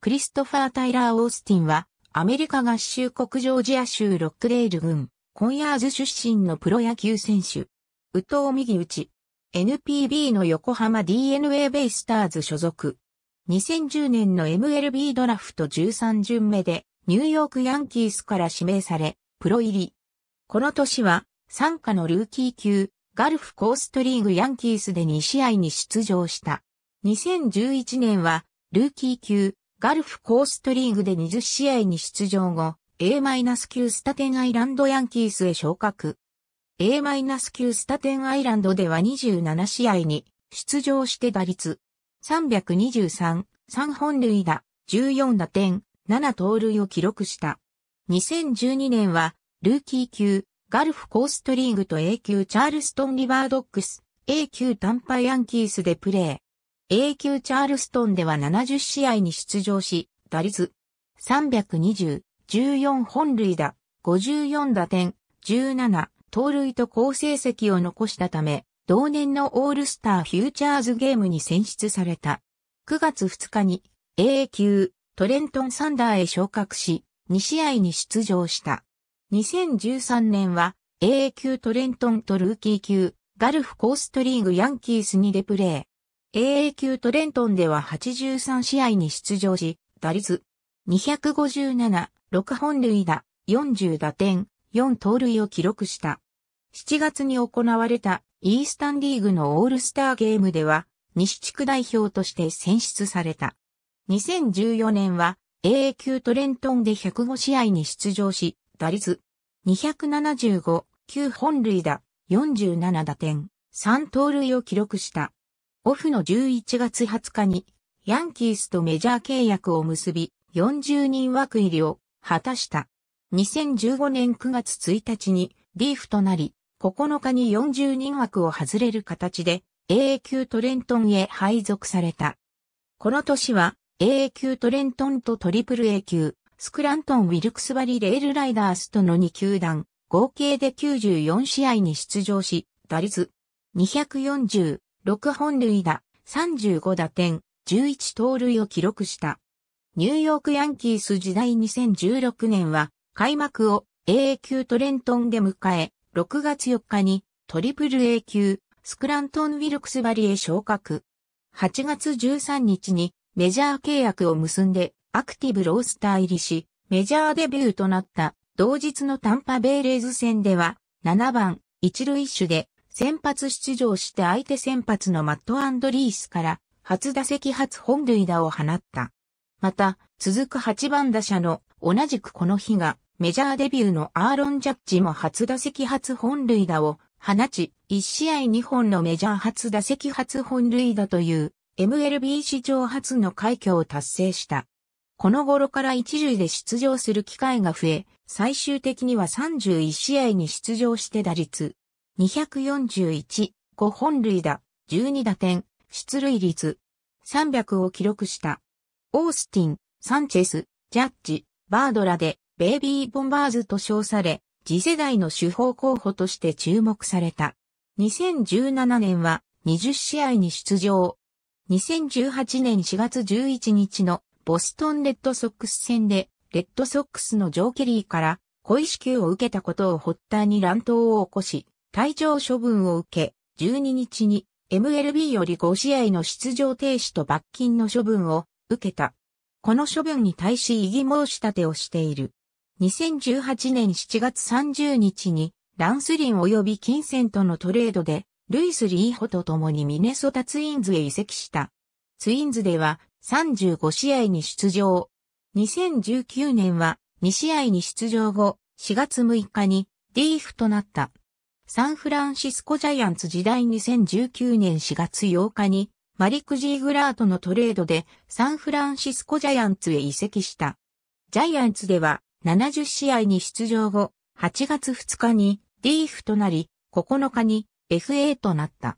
クリストファー・タイラー・オースティンは、アメリカ合衆国ジョージア州ロックレール郡、コンヤーズ出身のプロ野球選手。宇藤右打ち。NPB の横浜 DNA ベイスターズ所属。2010年の MLB ドラフト13巡目で、ニューヨークヤンキースから指名され、プロ入り。この年は、参加のルーキー級、ガルフコーストリーグヤンキースで2試合に出場した。2011年は、ルーキー級、ガルフコーストリーグで20試合に出場後、A-9 スタテンアイランドヤンキースへ昇格。A-9 スタテンアイランドでは27試合に出場して打率323、3本塁打、14打点、7盗塁を記録した。2012年は、ルーキー級、ガルフコーストリーグと A 級チャールストンリバードックス、A 級パイ・ヤンキースでプレー。A 級チャールストンでは70試合に出場し、打率320、14本塁打、54打点、17、盗塁と好成績を残したため、同年のオールスターフューチャーズゲームに選出された。9月2日に a 級トレントンサンダーへ昇格し、2試合に出場した。2013年は AA 級トレントンとルーキー級ガルフコーストリーグヤンキースにデプレー。AA 級トレントンでは83試合に出場し、打率257、6本塁打、40打点、4盗塁を記録した。7月に行われたイースタンリーグのオールスターゲームでは、西地区代表として選出された。2014年は AA 級トレントンで105試合に出場し、打率275、9本塁打、47打点、3盗塁を記録した。オフの11月20日に、ヤンキースとメジャー契約を結び、40人枠入りを果たした。2015年9月1日にリーフとなり、9日に40人枠を外れる形で AA 級トレントンへ配属された。この年は AA 級トレントンとトリプル A 級、スクラントン・ウィルクスバリ・レールライダースとの2球団、合計で94試合に出場し、打率240、6本塁打、35打点、11盗塁を記録した。ニューヨークヤンキース時代2016年は開幕を AA 級トレントンで迎え、6月4日にトリプル A 級スクラントン・ウィルクスバリへ昇格。8月13日にメジャー契約を結んでアクティブロースター入りし、メジャーデビューとなった同日のタンパベイレーズ戦では7番一塁手で先発出場して相手先発のマット・アンドリースから初打席初本塁打を放った。また、続く8番打者の同じくこの日がメジャーデビューのアーロン・ジャッジも初打席初本塁打を放ち、1試合2本のメジャー初打席初本塁打という MLB 史上初の快挙を達成した。この頃から一塁で出場する機会が増え、最終的には31試合に出場して打率241、5本塁打、12打点、出塁率、300を記録した。オースティン、サンチェス、ジャッジ、バードラで、ベイビーボンバーズと称され、次世代の主砲候補として注目された。2017年は20試合に出場。2018年4月11日のボストンレッドソックス戦で、レッドソックスのジョー・ケリーから、小意識を受けたことを発端に乱闘を起こし、退場処分を受け、12日に MLB より5試合の出場停止と罰金の処分を受けた。この処分に対し異議申し立てをしている。2018年7月30日にランスリン及び金銭とのトレードでルイス・リーホと共にミネソタツインズへ移籍した。ツインズでは35試合に出場。2019年は2試合に出場後4月6日にリーフとなった。サンフランシスコジャイアンツ時代2019年4月8日にマリク・ジーグラートのトレードでサンフランシスコジャイアンツへ移籍した。ジャイアンツでは70試合に出場後、8月2日にリーフとなり、9日に FA となった。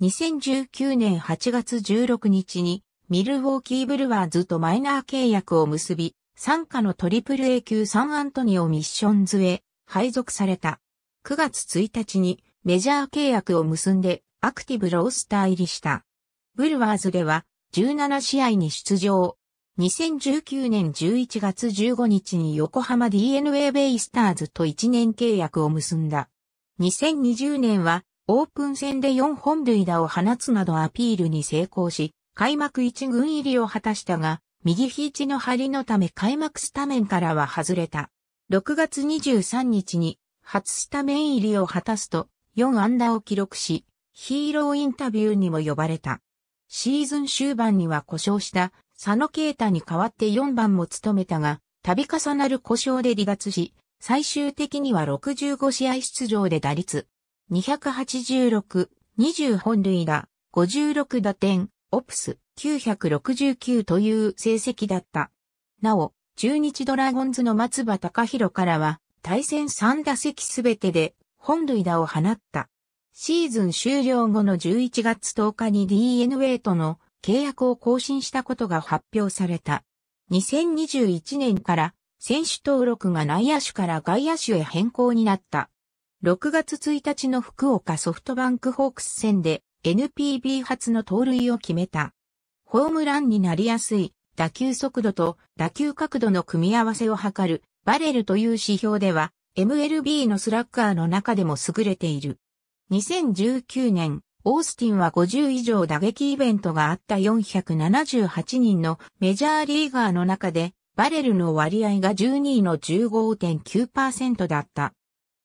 2019年8月16日にミルウォーキーブルワーズとマイナー契約を結び、参加のトリプル A 級サンアントニオミッションズへ配属された。9月1日にメジャー契約を結んでアクティブロースター入りした。ブルワーズでは17試合に出場。2019年11月15日に横浜 DNA ベイスターズと1年契約を結んだ。2020年はオープン戦で4本塁打を放つなどアピールに成功し、開幕1軍入りを果たしたが、右肘の張りのため開幕スタメンからは外れた。6月23日に初スタメン入りを果たすと、4安打を記録し、ヒーローインタビューにも呼ばれた。シーズン終盤には故障した佐野啓太に代わって4番も務めたが、度重なる故障で離脱し、最終的には65試合出場で打率286、20本塁打、56打点、オプス969という成績だった。なお、中日ドラゴンズの松葉隆弘からは、対戦3打席すべてで本塁打を放った。シーズン終了後の11月10日に DNA との契約を更新したことが発表された。2021年から選手登録が内野手から外野手へ変更になった。6月1日の福岡ソフトバンクホークス戦で NPB 初の盗塁を決めた。ホームランになりやすい打球速度と打球角度の組み合わせを図るバレルという指標では、MLB のスラッガーの中でも優れている。2019年、オースティンは50以上打撃イベントがあった478人のメジャーリーガーの中で、バレルの割合が12位の15.9%だった。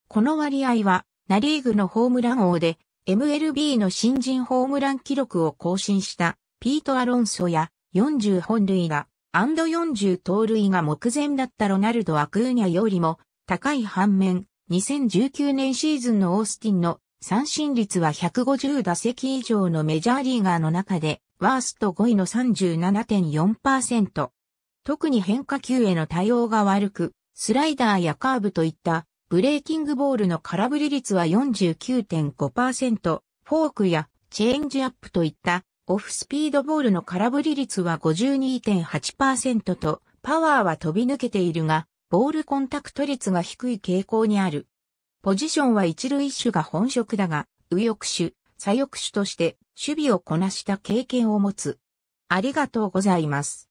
この割合は、ナリーグのホームラン王で、MLB の新人ホームラン記録を更新した、ピート・アロンソや40本塁打、アンド40盗塁が目前だったロナルド・アクーニャよりも高い反面、2019年シーズンのオースティンの三振率は150打席以上のメジャーリーガーの中で、ワースト5位の37.4%。特に変化球への対応が悪く、スライダーやカーブといったブレーキングボールの空振り率は49.5%、フォークやチェンジアップといったオフスピードボールの空振り率は52.8%と、パワーは飛び抜けているが、ボールコンタクト率が低い傾向にある。ポジションは一塁手が本職だが、右翼手、左翼手として守備をこなした経験を持つ。ありがとうございます。